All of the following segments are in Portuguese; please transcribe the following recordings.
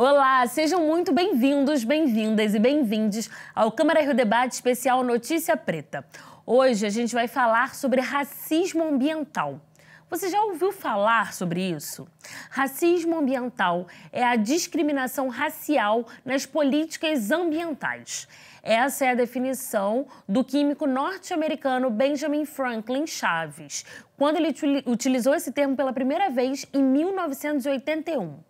Olá, sejam muito bem-vindos, bem-vindas e bem-vindes ao Câmara Rio Debate Especial Notícia Preta. Hoje a gente vai falar sobre racismo ambiental. Você já ouviu falar sobre isso? Racismo ambiental é a discriminação racial nas políticas ambientais. Essa é a definição do químico norte-americano Benjamin Franklin Chaves, quando ele utilizou esse termo pela primeira vez em 1981.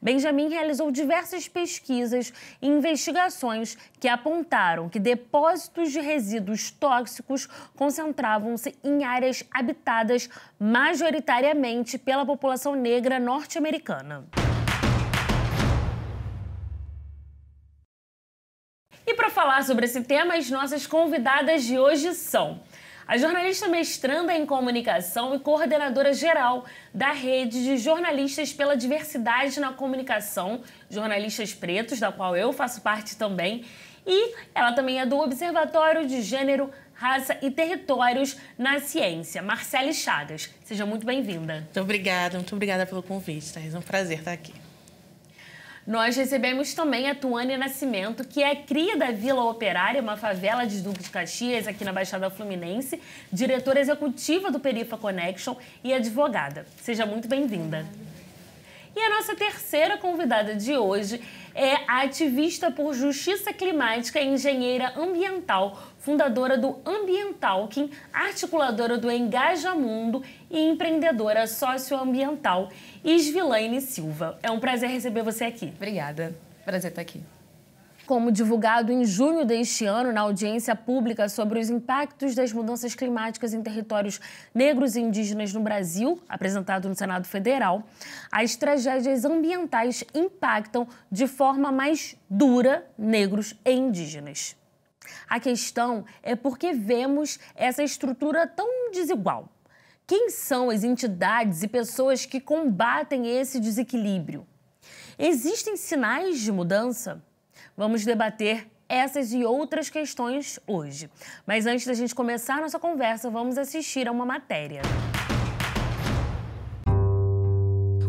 Benjamin realizou diversas pesquisas e investigações que apontaram que depósitos de resíduos tóxicos concentravam-se em áreas habitadas majoritariamente pela população negra norte-americana. E para falar sobre esse tema, as nossas convidadas de hoje são a jornalista mestranda em comunicação e coordenadora geral da rede de jornalistas pela diversidade na comunicação, jornalistas pretos, da qual eu faço parte também, e ela também é do Observatório de Gênero, Raça e Territórios na Ciência. Marcele Chagas, seja muito bem-vinda. Muito obrigada, muito obrigada pelo convite, Thais. É um prazer estar aqui. Nós recebemos também a Tuane Nascimento, que é cria da Vila Operária, uma favela de Duque de Caxias, aqui na Baixada Fluminense, diretora executiva do Perifa Connection e advogada. Seja muito bem-vinda. E a nossa terceira convidada de hoje é a ativista por justiça climática e engenheira ambiental, fundadora do Ambientalking, articuladora do Engaja Mundo e empreendedora socioambiental, Isvilaine Silva. É um prazer receber você aqui. Obrigada. Prazer estar aqui. Como divulgado em junho deste ano na audiência pública sobre os impactos das mudanças climáticas em territórios negros e indígenas no Brasil, apresentado no Senado Federal, as tragédias ambientais impactam de forma mais dura negros e indígenas. A questão é por que vemos essa estrutura tão desigual. Quem são as entidades e pessoas que combatem esse desequilíbrio? Existem sinais de mudança? Vamos debater essas e outras questões hoje. Mas antes da gente começar nossa conversa, vamos assistir a uma matéria.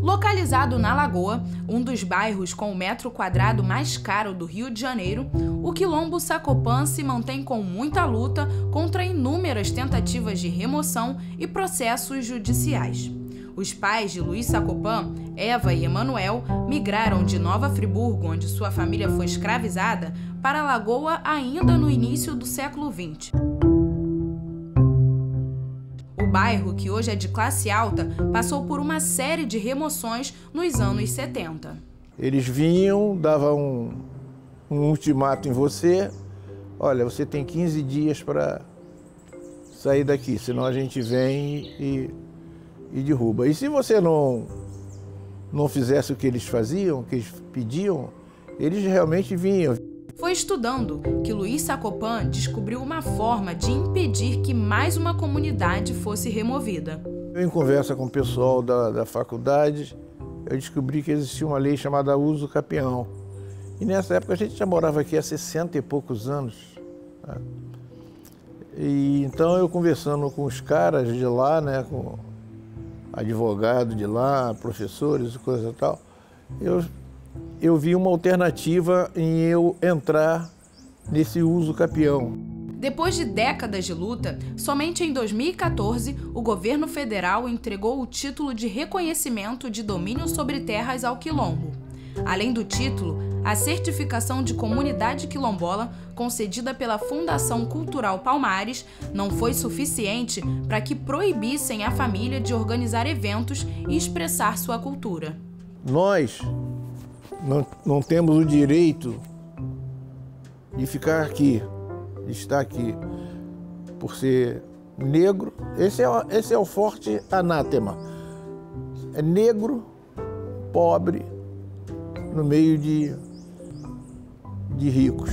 Localizado na Lagoa, um dos bairros com o metro quadrado mais caro do Rio de Janeiro, o Quilombo Sacopan se mantém com muita luta contra inúmeras tentativas de remoção e processos judiciais. Os pais de Luiz Sacopan, Eva e Emanuel, migraram de Nova Friburgo, onde sua família foi escravizada, para Lagoa ainda no início do século XX. O bairro, que hoje é de classe alta, passou por uma série de remoções nos anos 70. Eles vinham, davam um, um ultimato em você, olha, você tem 15 dias para sair daqui, senão a gente vem e e derruba. E se você não, não fizesse o que eles faziam, o que eles pediam, eles realmente vinham. Foi estudando que Luiz Sacopan descobriu uma forma de impedir que mais uma comunidade fosse removida. Em conversa com o pessoal da, da faculdade, eu descobri que existia uma lei chamada uso capião. E nessa época a gente já morava aqui há 60 e poucos anos. Tá? E então eu conversando com os caras de lá, né, com advogado de lá, professores e coisa e tal, eu, eu vi uma alternativa em eu entrar nesse uso capião. Depois de décadas de luta, somente em 2014 o governo federal entregou o título de reconhecimento de domínio sobre terras ao quilombo. Além do título, a certificação de comunidade quilombola, concedida pela Fundação Cultural Palmares, não foi suficiente para que proibissem a família de organizar eventos e expressar sua cultura. Nós não, não temos o direito de ficar aqui, de estar aqui, por ser negro. Esse é, esse é o forte anátema. É negro, pobre, no meio de de ricos.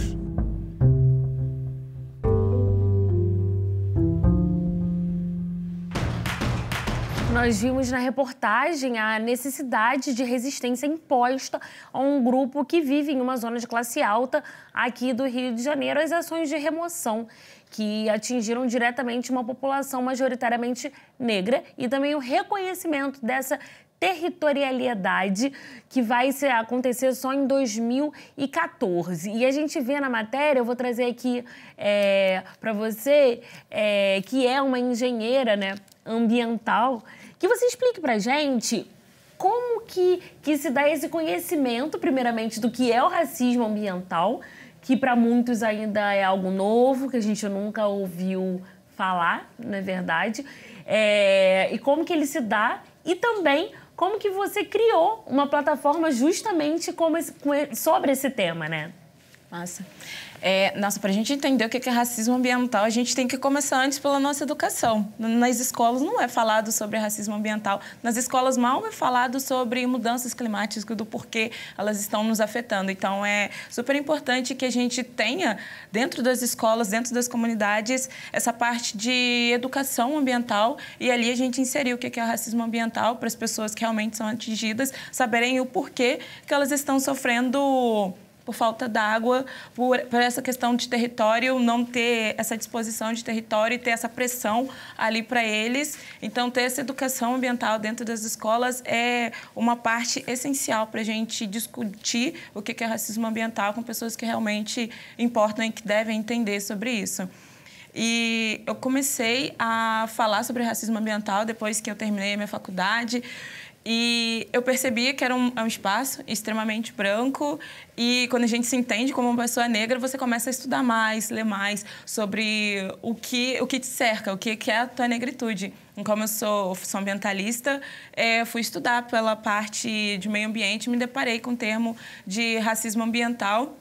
Nós vimos na reportagem a necessidade de resistência imposta a um grupo que vive em uma zona de classe alta aqui do Rio de Janeiro, as ações de remoção que atingiram diretamente uma população majoritariamente negra e também o reconhecimento dessa territorialidade que vai acontecer só em 2014. E a gente vê na matéria, eu vou trazer aqui é, para você, é, que é uma engenheira né, ambiental, que você explique para gente como que, que se dá esse conhecimento, primeiramente, do que é o racismo ambiental, que para muitos ainda é algo novo, que a gente nunca ouviu falar, na é verdade, é, e como que ele se dá e também como que você criou uma plataforma justamente esse, sobre esse tema, né? Massa. É, nossa, para a gente entender o que é racismo ambiental, a gente tem que começar antes pela nossa educação. Nas escolas não é falado sobre racismo ambiental, nas escolas mal é falado sobre mudanças climáticas, do porquê elas estão nos afetando. Então, é super importante que a gente tenha, dentro das escolas, dentro das comunidades, essa parte de educação ambiental e ali a gente inserir o que é racismo ambiental para as pessoas que realmente são atingidas saberem o porquê que elas estão sofrendo por falta d'água, por, por essa questão de território, não ter essa disposição de território e ter essa pressão ali para eles. Então, ter essa educação ambiental dentro das escolas é uma parte essencial para a gente discutir o que é racismo ambiental com pessoas que realmente importam e que devem entender sobre isso. E eu comecei a falar sobre racismo ambiental depois que eu terminei a minha faculdade. E eu percebia que era um, é um, espaço extremamente branco e quando a gente se entende como uma pessoa negra, você começa a estudar mais, ler mais sobre o que, o que te cerca, o que, que é a tua negritude. E como eu sou, sou ambientalista, é, fui estudar pela parte de meio ambiente e me deparei com o termo de racismo ambiental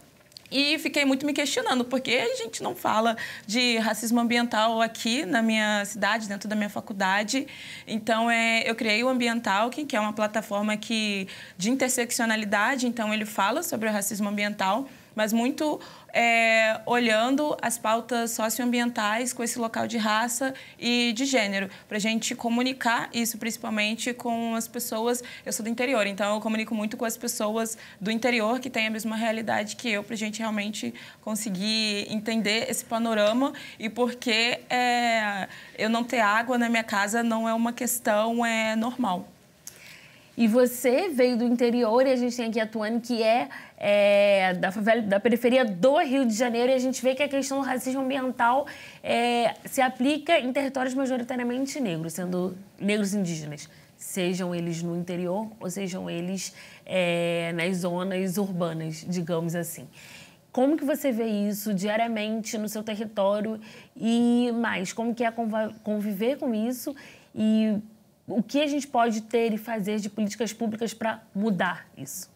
e fiquei muito me questionando, porque a gente não fala de racismo ambiental aqui na minha cidade, dentro da minha faculdade. Então, é, eu criei o Ambiental, que é uma plataforma que, de interseccionalidade, então ele fala sobre o racismo ambiental, mas muito é, olhando as pautas socioambientais com esse local de raça e de gênero, para a gente comunicar isso principalmente com as pessoas. Eu sou do interior, então eu comunico muito com as pessoas do interior que têm a mesma realidade que eu, para a gente realmente conseguir entender esse panorama e porque é, eu não ter água na minha casa não é uma questão é, normal. E você veio do interior e a gente tem aqui a Tuane, que é, é da favela, da periferia do Rio de Janeiro, e a gente vê que a questão do racismo ambiental é, se aplica em territórios majoritariamente negros, sendo negros indígenas sejam eles no interior ou sejam eles é, nas zonas urbanas, digamos assim. Como que você vê isso diariamente no seu território e mais, como que é conviver com isso e o que a gente pode ter e fazer de políticas públicas para mudar isso?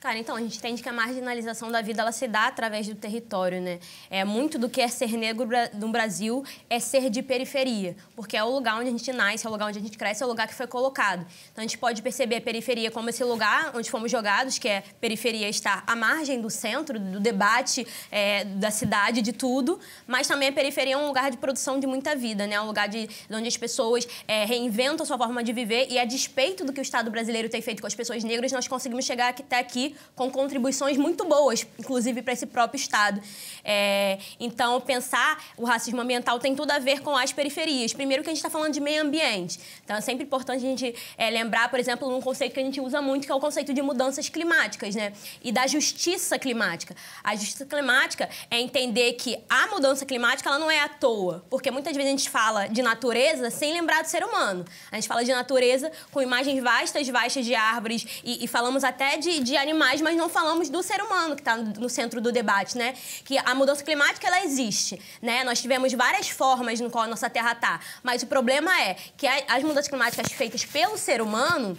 Cara, então, a gente entende que a marginalização da vida ela se dá através do território, né? É, muito do que é ser negro no Brasil é ser de periferia, porque é o lugar onde a gente nasce, é o lugar onde a gente cresce, é o lugar que foi colocado. Então, a gente pode perceber a periferia como esse lugar onde fomos jogados, que é periferia estar à margem do centro, do debate é, da cidade, de tudo, mas também a periferia é um lugar de produção de muita vida, né? É um lugar de, onde as pessoas é, reinventam a sua forma de viver e, a despeito do que o Estado brasileiro tem feito com as pessoas negras, nós conseguimos chegar até aqui com contribuições muito boas, inclusive para esse próprio Estado. É, então, pensar o racismo ambiental tem tudo a ver com as periferias. Primeiro que a gente está falando de meio ambiente. Então, é sempre importante a gente é, lembrar, por exemplo, um conceito que a gente usa muito, que é o conceito de mudanças climáticas, né? E da justiça climática. A justiça climática é entender que a mudança climática ela não é à toa, porque muitas vezes a gente fala de natureza sem lembrar do ser humano. A gente fala de natureza com imagens vastas, vastas de árvores e, e falamos até de, de animais animais, mas não falamos do ser humano que está no centro do debate, né? Que a mudança climática ela existe, né? Nós tivemos várias formas no qual a nossa Terra está, mas o problema é que as mudanças climáticas feitas pelo ser humano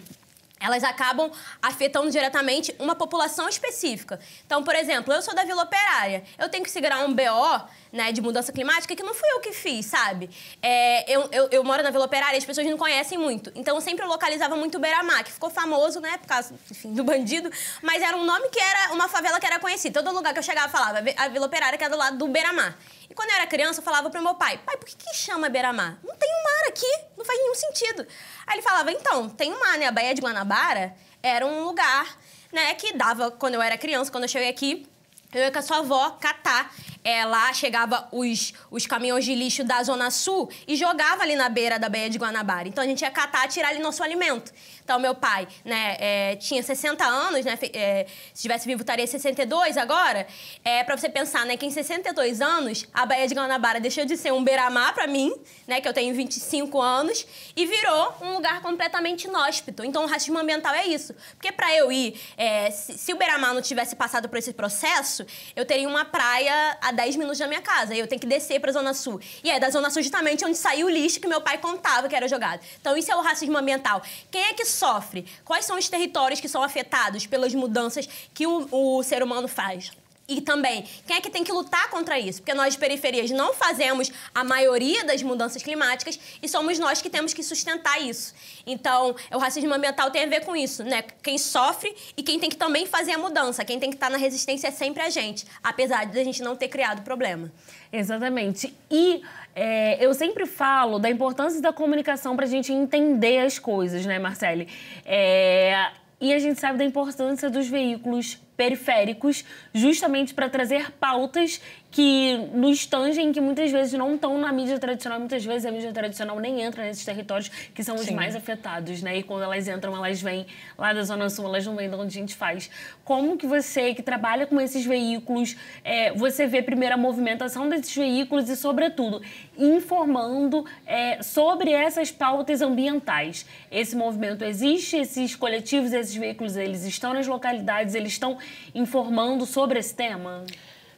elas acabam afetando diretamente uma população específica. Então, por exemplo, eu sou da Vila Operária. Eu tenho que segurar um BO né, de mudança climática que não fui eu que fiz, sabe? É, eu, eu, eu, moro na Vila Operária e as pessoas não conhecem muito. Então, eu sempre localizava muito o Beramar, que ficou famoso, né, por causa, enfim, do bandido. Mas era um nome que era uma favela que era conhecida. Todo lugar que eu chegava, falava a Vila Operária, que era do lado do Beramar. E quando eu era criança, eu falava o meu pai, pai, por que, que chama Beramar? Não tem um mar aqui, não faz nenhum sentido. Aí ele falava, então, tem uma né? A Baía de Guanabara era um lugar, né, que dava, quando eu era criança, quando eu cheguei aqui, eu ia com a sua avó catar é, lá chegava os, os caminhões de lixo da Zona Sul e jogava ali na beira da Baía de Guanabara. Então a gente ia catar, tirar ali nosso alimento. Então meu pai, né, é, tinha 60 anos, né, é, se tivesse vivo estaria 62 agora. É, para você pensar, né, que em 62 anos a Baía de Guanabara deixou de ser um beira-mar para mim, né, que eu tenho 25 anos, e virou um lugar completamente inóspito. Então o racismo ambiental é isso. Porque para eu ir, é, se, se o beira-mar não tivesse passado por esse processo, eu teria uma praia a 10 minutos da minha casa. E eu tenho que descer pra Zona Sul. E é da Zona Sul justamente onde saiu o lixo que meu pai contava que era jogado. Então isso é o racismo ambiental. Quem é que sofre? Quais são os territórios que são afetados pelas mudanças que o, o ser humano faz? E também, quem é que tem que lutar contra isso? Porque nós, de periferias, não fazemos a maioria das mudanças climáticas e somos nós que temos que sustentar isso. Então, é, o racismo ambiental tem a ver com isso, né? Quem sofre e quem tem que também fazer a mudança. Quem tem que estar na resistência é sempre a gente, apesar de a gente não ter criado o problema. Exatamente. E é, eu sempre falo da importância da comunicação para a gente entender as coisas, né, Marcele? É, e a gente sabe da importância dos veículos periféricos, justamente para trazer pautas que nos tangem, que muitas vezes não estão na mídia tradicional, muitas vezes a mídia tradicional nem entra nesses territórios que são os Sim. mais afetados, né? E quando elas entram, elas vêm lá da Zona Sul, elas não vêm de onde a gente faz. Como que você, que trabalha com esses veículos, é, você vê primeiro a movimentação desses veículos e, sobretudo, informando é, sobre essas pautas ambientais? Esse movimento existe? Esses coletivos, esses veículos, eles estão nas localidades, eles estão informando sobre esse tema?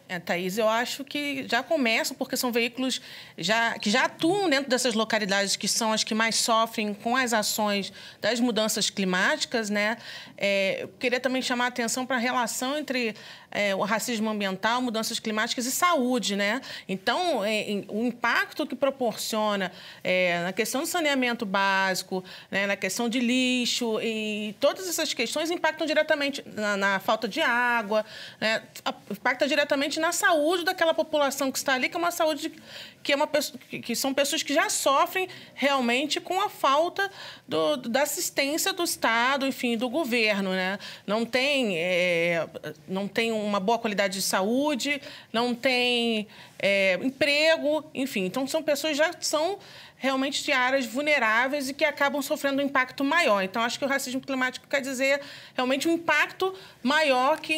É, Thaís, eu acho que já começam, porque são veículos já, que já atuam dentro dessas localidades que são as que mais sofrem com as ações das mudanças climáticas, né? É, eu queria também chamar a atenção para a relação entre é, o racismo ambiental, mudanças climáticas e saúde, né? Então, é, em, o impacto que proporciona é, na questão do saneamento básico, né, na questão de lixo e todas essas questões impactam diretamente na, na falta de água, né, impacta diretamente na saúde daquela população que está ali, que é uma saúde que, é uma, que são pessoas que já sofrem realmente com a falta do, da assistência do Estado, enfim, do governo, né? Não tem, é, não tem um uma boa qualidade de saúde, não tem é, emprego, enfim. Então, são pessoas que já são realmente de áreas vulneráveis e que acabam sofrendo um impacto maior. Então, acho que o racismo climático quer dizer realmente um impacto maior que,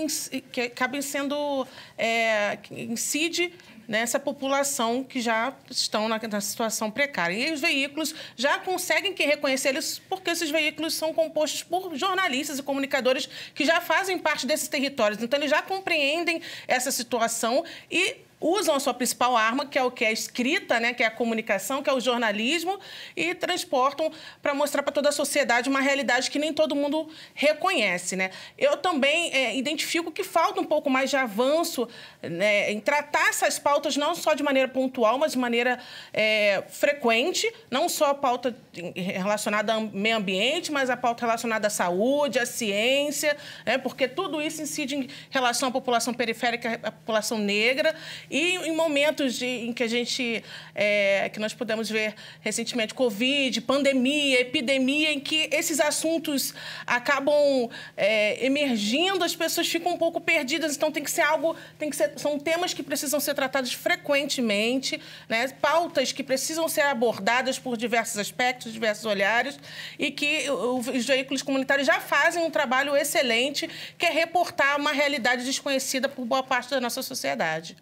que acaba sendo, é, que incide nessa população que já estão na, na, situação precária. E os veículos já conseguem que reconhecer eles porque esses veículos são compostos por jornalistas e comunicadores que já fazem parte desses territórios. Então, eles já compreendem essa situação e usam a sua principal arma, que é o que é a escrita, né, que é a comunicação, que é o jornalismo, e transportam para mostrar para toda a sociedade uma realidade que nem todo mundo reconhece. Né? Eu também é, identifico que falta um pouco mais de avanço né, em tratar essas pautas não só de maneira pontual, mas de maneira é, frequente, não só a pauta relacionada ao meio ambiente, mas a pauta relacionada à saúde, à ciência, né, porque tudo isso incide em relação à população periférica, à população negra e em momentos de, em que a gente, é, que nós pudemos ver recentemente, Covid, pandemia, epidemia, em que esses assuntos acabam é, emergindo, as pessoas ficam um pouco perdidas. Então tem que ser algo, tem que ser, são temas que precisam ser tratados frequentemente, né? pautas que precisam ser abordadas por diversos aspectos, diversos olhares, e que os veículos comunitários já fazem um trabalho excelente, que é reportar uma realidade desconhecida por boa parte da nossa sociedade.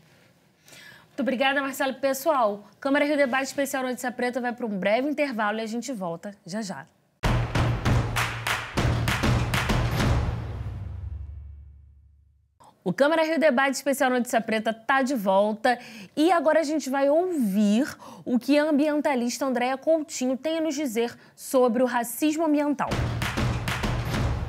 Muito obrigada, Marcelo. Pessoal, Câmara Rio Debate Especial Notícia Preta vai para um breve intervalo e a gente volta já já. O Câmara Rio Debate Especial Notícia Preta está de volta e agora a gente vai ouvir o que a ambientalista Andréa Coutinho tem a nos dizer sobre o racismo ambiental.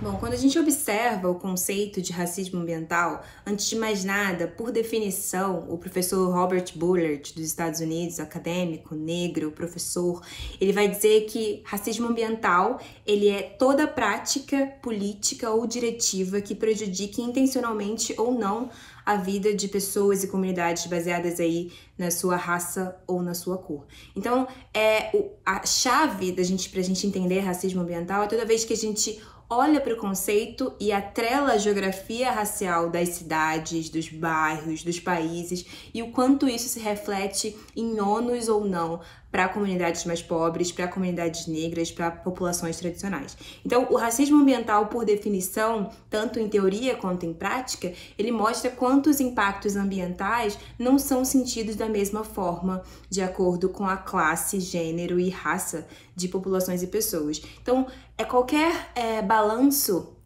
Bom, quando a gente observa o conceito de racismo ambiental, antes de mais nada, por definição, o professor Robert Bullard, dos Estados Unidos, acadêmico, negro, professor, ele vai dizer que racismo ambiental, ele é toda prática política ou diretiva que prejudique intencionalmente ou não a vida de pessoas e comunidades baseadas aí na sua raça ou na sua cor. Então, é o, a chave da gente pra gente entender racismo ambiental é toda vez que a gente olha para o conceito e atrela a geografia racial das cidades, dos bairros, dos países e o quanto isso se reflete em ônus ou não para comunidades mais pobres, para comunidades negras, para populações tradicionais. Então, o racismo ambiental, por definição, tanto em teoria quanto em prática, ele mostra quantos impactos ambientais não são sentidos da mesma forma, de acordo com a classe, gênero e raça de populações e pessoas. Então, é qualquer é, balanço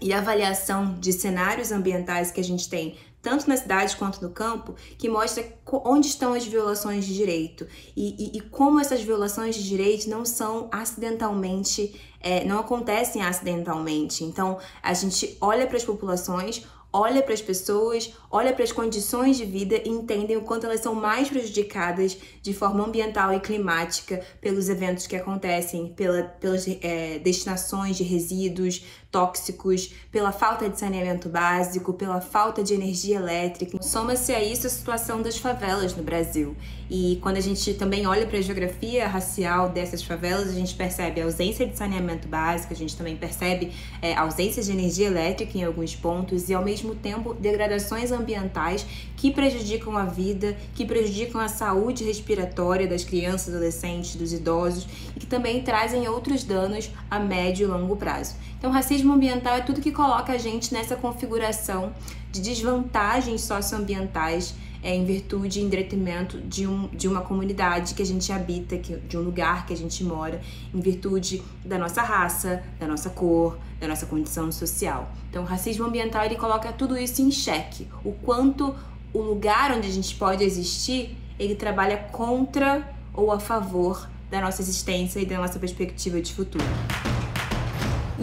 e avaliação de cenários ambientais que a gente tem, tanto na cidade quanto no campo, que mostra onde estão as violações de direito e, e, e como essas violações de direito não são acidentalmente, é, não acontecem acidentalmente. Então, a gente olha para as populações, olha para as pessoas, olha para as condições de vida e entendem o quanto elas são mais prejudicadas de forma ambiental e climática pelos eventos que acontecem, pela, pelas é, destinações de resíduos, tóxicos, pela falta de saneamento básico, pela falta de energia elétrica. Soma-se a isso a situação das favelas no Brasil. E quando a gente também olha para a geografia racial dessas favelas, a gente percebe a ausência de saneamento básico, a gente também percebe é, a ausência de energia elétrica em alguns pontos e, ao mesmo tempo, degradações ambientais que prejudicam a vida, que prejudicam a saúde respiratória das crianças, adolescentes, dos idosos e que também trazem outros danos a médio e longo prazo. Então, racismo racismo ambiental é tudo que coloca a gente nessa configuração de desvantagens socioambientais é, em virtude, em detrimento de, um, de uma comunidade que a gente habita, que, de um lugar que a gente mora, em virtude da nossa raça, da nossa cor, da nossa condição social. Então, o racismo ambiental ele coloca tudo isso em xeque. O quanto o lugar onde a gente pode existir, ele trabalha contra ou a favor da nossa existência e da nossa perspectiva de futuro.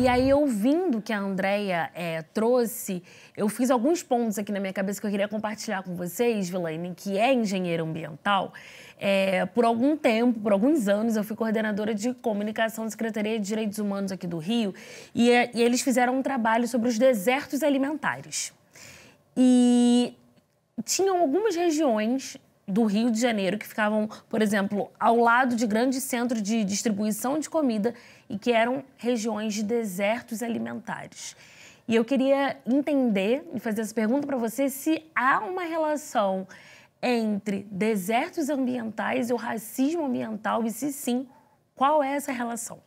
E aí, ouvindo que a Andrea é, trouxe, eu fiz alguns pontos aqui na minha cabeça que eu queria compartilhar com vocês, Vilaine, que é engenheira ambiental. É, por algum tempo, por alguns anos, eu fui coordenadora de comunicação da Secretaria de Direitos Humanos aqui do Rio e, é, e eles fizeram um trabalho sobre os desertos alimentares. E tinham algumas regiões do Rio de Janeiro que ficavam, por exemplo, ao lado de grandes centros de distribuição de comida e que eram regiões de desertos alimentares. E eu queria entender e fazer essa pergunta para você se há uma relação entre desertos ambientais e o racismo ambiental e se sim, qual é essa relação?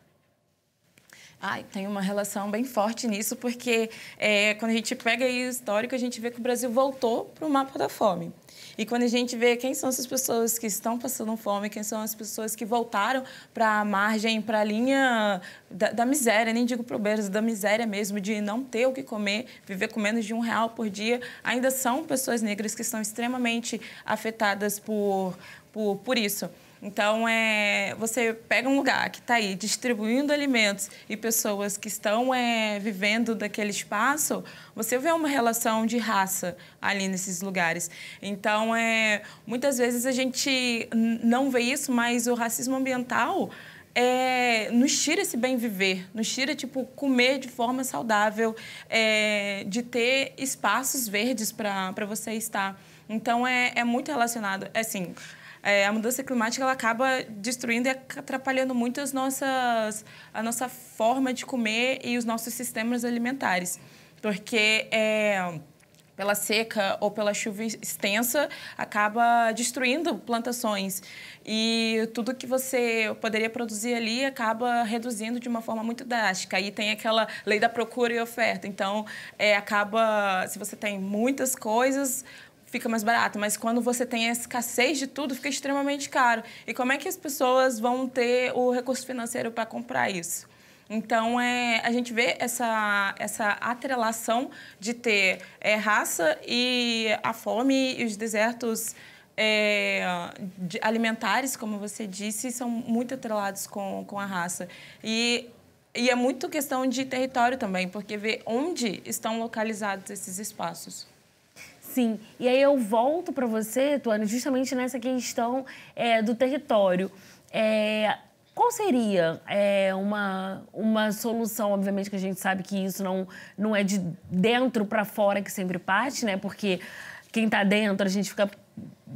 Ai, tem uma relação bem forte nisso, porque é, quando a gente pega aí o histórico, a gente vê que o Brasil voltou para o mapa da fome. E quando a gente vê quem são essas pessoas que estão passando fome, quem são as pessoas que voltaram para a margem, para a linha da, da, miséria, nem digo para o berço, da miséria mesmo, de não ter o que comer, viver com menos de um real por dia, ainda são pessoas negras que estão extremamente afetadas por, por, por isso. Então, é, você pega um lugar que está aí distribuindo alimentos e pessoas que estão é, vivendo daquele espaço, você vê uma relação de raça ali nesses lugares. Então, é, muitas vezes a gente não vê isso, mas o racismo ambiental é, nos tira esse bem viver, nos tira, tipo, comer de forma saudável, é, de ter espaços verdes para você estar. Então, é, é muito relacionado. É assim, é, a mudança climática ela acaba destruindo e atrapalhando muito as nossas, a nossa forma de comer e os nossos sistemas alimentares. Porque é, pela seca ou pela chuva extensa acaba destruindo plantações e tudo que você poderia produzir ali acaba reduzindo de uma forma muito drástica. Aí tem aquela lei da procura e oferta. Então, é, acaba se você tem muitas coisas, fica mais barato, mas quando você tem a escassez de tudo, fica extremamente caro. E como é que as pessoas vão ter o recurso financeiro para comprar isso? Então, é, a gente vê essa, essa atrelação de ter é, raça e a fome e os desertos é, de alimentares, como você disse, são muito atrelados com, com a raça. E, e é muito questão de território também, porque ver onde estão localizados esses espaços. Sim, e aí eu volto para você, Tuane, justamente nessa questão é, do território. É, qual seria é, uma, uma solução? Obviamente que a gente sabe que isso não, não é de dentro para fora que sempre parte, né? Porque quem está dentro, a gente fica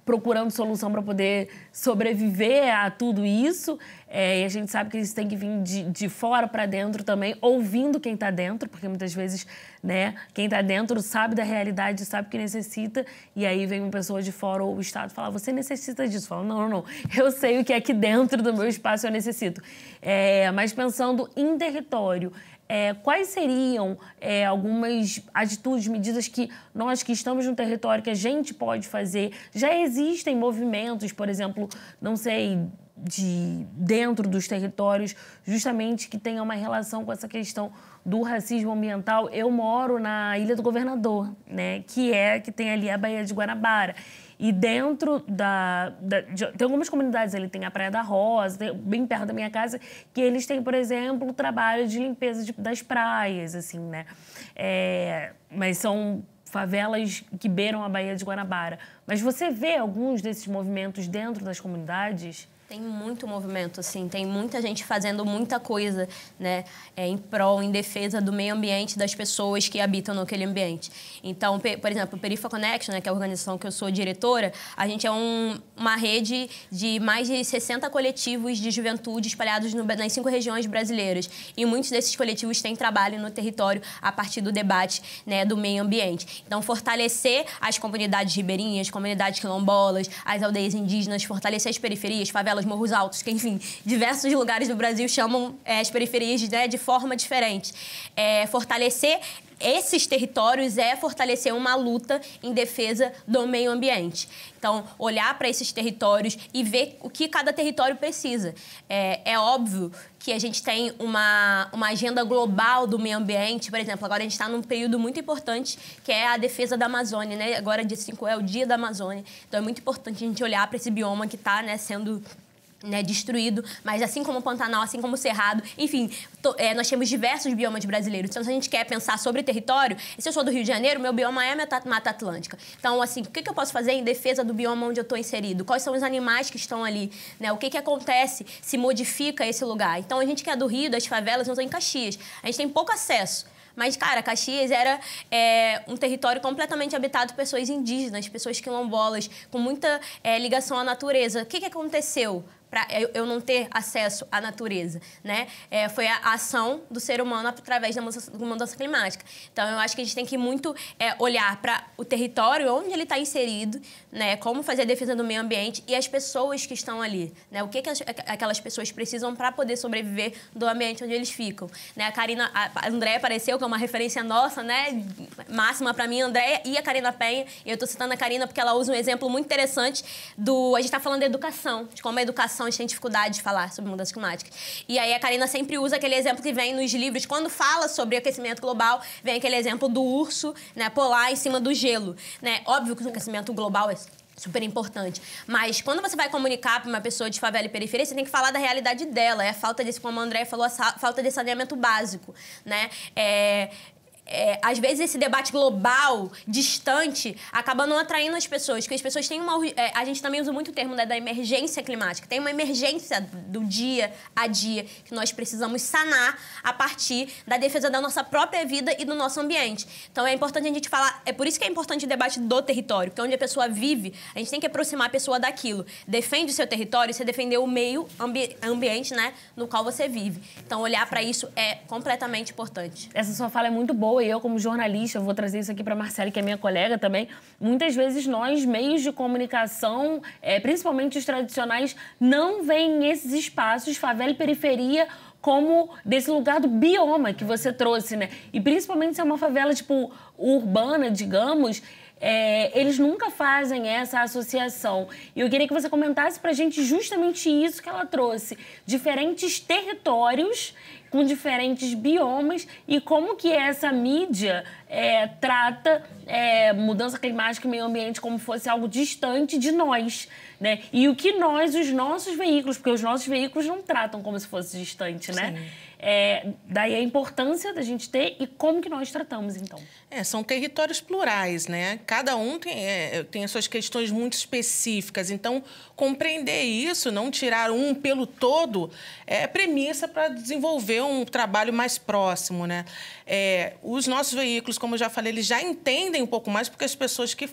procurando solução para poder sobreviver a tudo isso. É, e a gente sabe que isso tem que vir de, de fora para dentro também, ouvindo quem está dentro, porque muitas vezes né, quem está dentro sabe da realidade, sabe o que necessita, e aí vem uma pessoa de fora ou o Estado falar: você necessita disso. Fala: não, não, não, eu sei o que é aqui dentro do meu espaço eu necessito. É, mas pensando em território, é, quais seriam é, algumas atitudes, medidas que nós que estamos no território que a gente pode fazer? Já existem movimentos, por exemplo, não sei, de dentro dos territórios, justamente que tenham uma relação com essa questão do racismo ambiental, eu moro na Ilha do Governador, né? Que é que tem ali a Baía de Guanabara. E dentro da. da de, tem algumas comunidades ali, tem a Praia da Rosa, tem, bem perto da minha casa, que eles têm, por exemplo, o trabalho de limpeza de, das praias, assim, né? É, mas são favelas que beiram a Baía de Guanabara. Mas você vê alguns desses movimentos dentro das comunidades? Tem muito movimento, assim, tem muita gente fazendo muita coisa, né, é, em prol, em defesa do meio ambiente, das pessoas que habitam naquele ambiente. Então, por exemplo, o Perifa Connection, né, que é a organização que eu sou diretora, a gente é um, uma rede de mais de 60 coletivos de juventude espalhados no, nas cinco regiões brasileiras. E muitos desses coletivos têm trabalho no território a partir do debate, né, do meio ambiente. Então, fortalecer as comunidades ribeirinhas, comunidades quilombolas, as aldeias indígenas, fortalecer as periferias, favelas favelas, morros altos, que enfim, diversos lugares do Brasil chamam é, as periferias né, de forma diferente. É, fortalecer esses territórios é fortalecer uma luta em defesa do meio ambiente. Então, olhar para esses territórios e ver o que cada território precisa. É, é, óbvio que a gente tem uma, uma agenda global do meio ambiente, por exemplo, agora a gente está num período muito importante que é a defesa da Amazônia, né? Agora, dia 5 é o dia da Amazônia, então é muito importante a gente olhar para esse bioma que está né, sendo né, destruído, mas assim como o Pantanal, assim como o Cerrado, enfim, to, é, nós temos diversos biomas brasileiros. Então, se a gente quer pensar sobre território, se eu sou do Rio de Janeiro, meu bioma é a Mata, Mata Atlântica. Então, assim, o que, que, eu posso fazer em defesa do bioma onde eu estou inserido? Quais são os animais que estão ali? Né? O que, que acontece se modifica esse lugar? Então, a gente que é do Rio, das favelas, não estou em Caxias. A gente tem pouco acesso. Mas, cara, Caxias era é, um território completamente habitado por pessoas indígenas, pessoas quilombolas, com muita é, ligação à natureza. O que, que aconteceu? para eu não ter acesso à natureza, né? É, foi a ação do ser humano através da mudança, mudança, climática. Então, eu acho que a gente tem que muito é, olhar para o território onde ele está inserido, né? Como fazer a defesa do meio ambiente e as pessoas que estão ali, né? O que, que aquelas pessoas precisam para poder sobreviver do ambiente onde eles ficam, né? A Karina, a Andréia apareceu, que é uma referência nossa, né? Máxima para mim, Andréia e a Karina Penha. E eu estou citando a Karina porque ela usa um exemplo muito interessante do... A gente está falando de educação, de como a educação gente tem dificuldade de falar sobre mudança climática. E aí a Karina sempre usa aquele exemplo que vem nos livros, quando fala sobre aquecimento global, vem aquele exemplo do urso né, polar em cima do gelo. Né? Óbvio que o aquecimento global é super importante. Mas quando você vai comunicar para uma pessoa de favela e periferia, você tem que falar da realidade dela. É a falta desse, como a André falou, a falta de saneamento básico, né? É, é, às vezes esse debate global, distante, acaba não atraindo as pessoas, porque as pessoas têm uma. É, a gente também usa muito o termo né, da emergência climática. Tem uma emergência do dia a dia que nós precisamos sanar a partir da defesa da nossa própria vida e do nosso ambiente. Então é importante a gente falar. É por isso que é importante o debate do território, porque onde a pessoa vive, a gente tem que aproximar a pessoa daquilo. Defende o seu território, você defender o meio ambi ambiente né, no qual você vive. Então olhar para isso é completamente importante. Essa sua fala é muito boa pessoa e eu, como jornalista, vou trazer isso aqui para Marcele, que é minha colega também. Muitas vezes nós, meios de comunicação, é, principalmente os tradicionais, não veem esses espaços, favela e periferia, como desse lugar do bioma que você trouxe, né? E principalmente se é uma favela, tipo, urbana, digamos. É, eles nunca fazem essa associação. E eu queria que você comentasse para a gente justamente isso que ela trouxe: diferentes territórios com diferentes biomas e como que essa mídia é, trata é, mudança climática e meio ambiente como fosse algo distante de nós, né? E o que nós, os nossos veículos, porque os nossos veículos não tratam como se fosse distante, né? Sim. É, daí a importância da gente ter e como que nós tratamos, então. É, são territórios plurais, né? Cada um tem, é, tem as suas questões muito específicas. Então, compreender isso, não tirar um pelo todo, é premissa para desenvolver um trabalho mais próximo, né? É, os nossos veículos, como eu já falei, eles já entendem um pouco mais, porque as pessoas que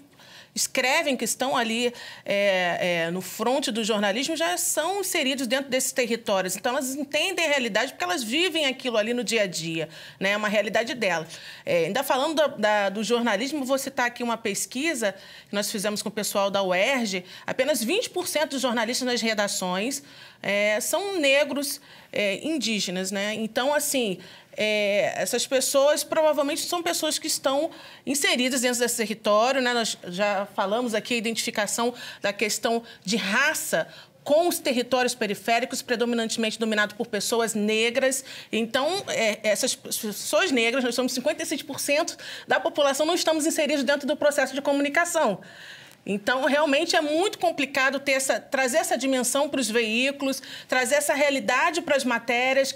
escrevem, que estão ali é, é, no fronte do jornalismo, já são inseridos dentro desses territórios. Então, elas entendem a realidade porque elas vivem aquilo ali no dia a dia. Né? É uma realidade delas. É, ainda falando da, da, do jornalismo, vou citar aqui uma pesquisa que nós fizemos com o pessoal da UERJ. Apenas 20% dos jornalistas nas redações é, são negros é, indígenas, né? Então, assim, é, essas pessoas provavelmente são pessoas que estão inseridas dentro desse território, né? Nós já falamos aqui a identificação da questão de raça com os territórios periféricos, predominantemente dominado por pessoas negras. Então, é, essas pessoas negras, nós somos 56% da população, não estamos inseridos dentro do processo de comunicação. Então, realmente é muito complicado essa, trazer essa dimensão para os veículos, trazer essa realidade para as matérias,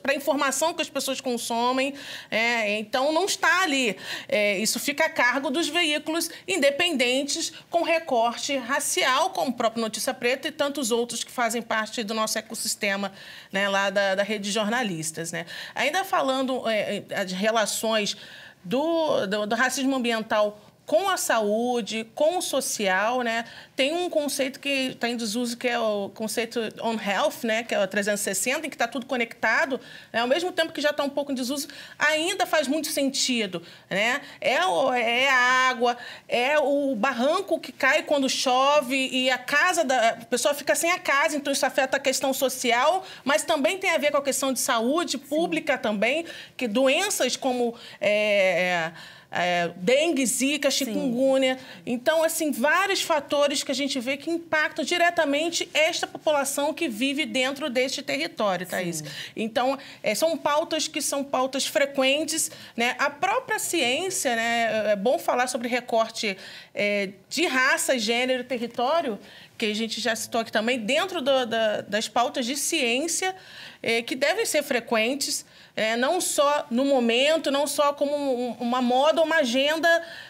para a informação que as pessoas consomem. É, então, não está ali. É, isso fica a cargo dos veículos independentes com recorte racial, como o próprio Notícia Preta e tantos outros que fazem parte do nosso ecossistema né, lá da, da, rede de jornalistas. Né? Ainda falando é, é as relações do, do, do racismo ambiental com a saúde, com o social, né? Tem um conceito que está em desuso, que é o conceito on health, né? Que é o 360, em que está tudo conectado. Né? Ao mesmo tempo que já está um pouco em desuso, ainda faz muito sentido, né? É, o, é a água, é o barranco que cai quando chove e a casa da a pessoa fica sem a casa, então isso afeta a questão social, mas também tem a ver com a questão de saúde pública Sim. também, que doenças como é, é, é, dengue, zika, chikungunya. Sim. Então, assim, vários fatores que a gente vê que impactam diretamente esta população que vive dentro deste território, Thaís. Sim. Então, é, são pautas que são pautas frequentes. Né? A própria ciência, né? é bom falar sobre recorte é, de raça, gênero território, que a gente já citou aqui também, dentro do, da, das pautas de ciência, é, que devem ser frequentes, é, não só no momento, não só como um, uma moda ou uma agenda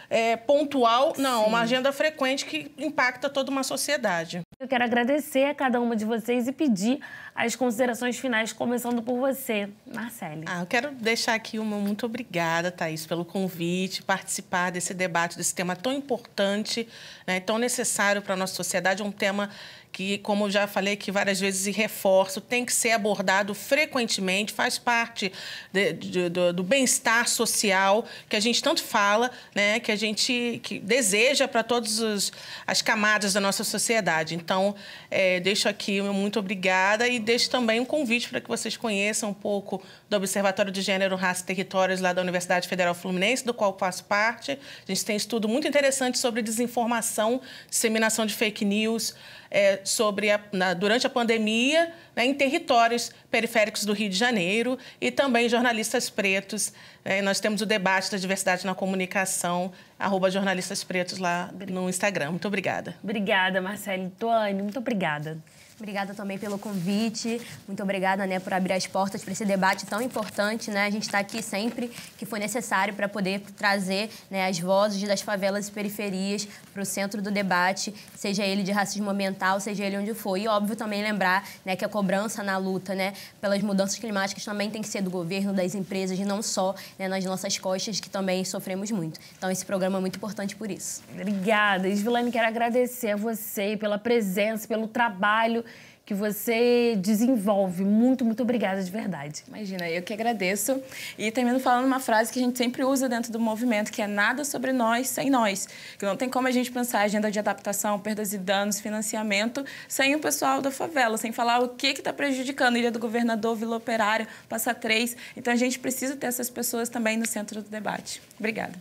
é, pontual, não, Sim. uma agenda frequente que impacta toda uma sociedade. Eu quero agradecer a cada uma de vocês e pedir as considerações finais, começando por você, Marcele. Ah, eu quero deixar aqui uma muito obrigada, Thaís, pelo convite, participar desse debate, desse tema tão importante, né, tão necessário para a nossa sociedade, um tema que, como já falei aqui várias vezes e reforço, tem que ser abordado frequentemente, faz parte de, de, do, do bem-estar social que a gente tanto fala, né, que a gente que deseja para todas as camadas da nossa sociedade. Então, é, deixo aqui muito obrigada e deixo também um convite para que vocês conheçam um pouco do Observatório de Gênero, Raça e Territórios lá da Universidade Federal Fluminense, do qual faço parte. A gente tem estudo muito interessante sobre desinformação, disseminação de fake news, é, sobre a, na, durante a pandemia né, em territórios periféricos do Rio de Janeiro e também jornalistas pretos. Né, nós temos o debate da diversidade na comunicação, arroba jornalistas pretos lá no Instagram. Muito obrigada. Obrigada, Marcelo. Tuane, muito obrigada. Obrigada também pelo convite. Muito obrigada, né, por abrir as portas para esse debate tão importante, né? A gente está aqui sempre que foi necessário para poder trazer, né, as vozes das favelas e periferias para o centro do debate, seja ele de racismo ambiental, seja ele onde for. E óbvio também lembrar, né, que a cobrança na luta, né, pelas mudanças climáticas também tem que ser do governo, das empresas, e não só, né, nas nossas costas que também sofremos muito. Então esse programa é muito importante por isso. Obrigada, Isvilane, quero agradecer a você pela presença, pelo trabalho que você desenvolve. Muito, muito obrigada de verdade. Imagina, eu que agradeço. E termino falando uma frase que a gente sempre usa dentro do movimento, que é nada sobre nós sem nós. Que não tem como a gente pensar agenda de adaptação, perdas e danos, financiamento, sem o pessoal da favela, sem falar o que está prejudicando Ilha do Governador, Vila Operária, Passa Três. Então a gente precisa ter essas pessoas também no centro do debate. Obrigada.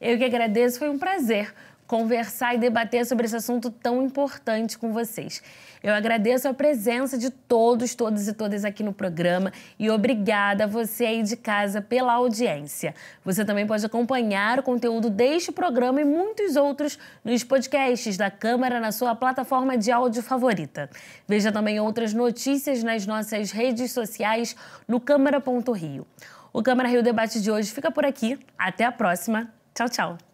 Eu que agradeço, foi um prazer conversar e debater sobre esse assunto tão importante com vocês. Eu agradeço a presença de todos, todas e todas aqui no programa e obrigada a você aí de casa pela audiência. Você também pode acompanhar o conteúdo deste programa e muitos outros nos podcasts da Câmara na sua plataforma de áudio favorita. Veja também outras notícias nas nossas redes sociais no câmara.rio. O Câmara Rio Debate de hoje fica por aqui. Até a próxima. Tchau, tchau.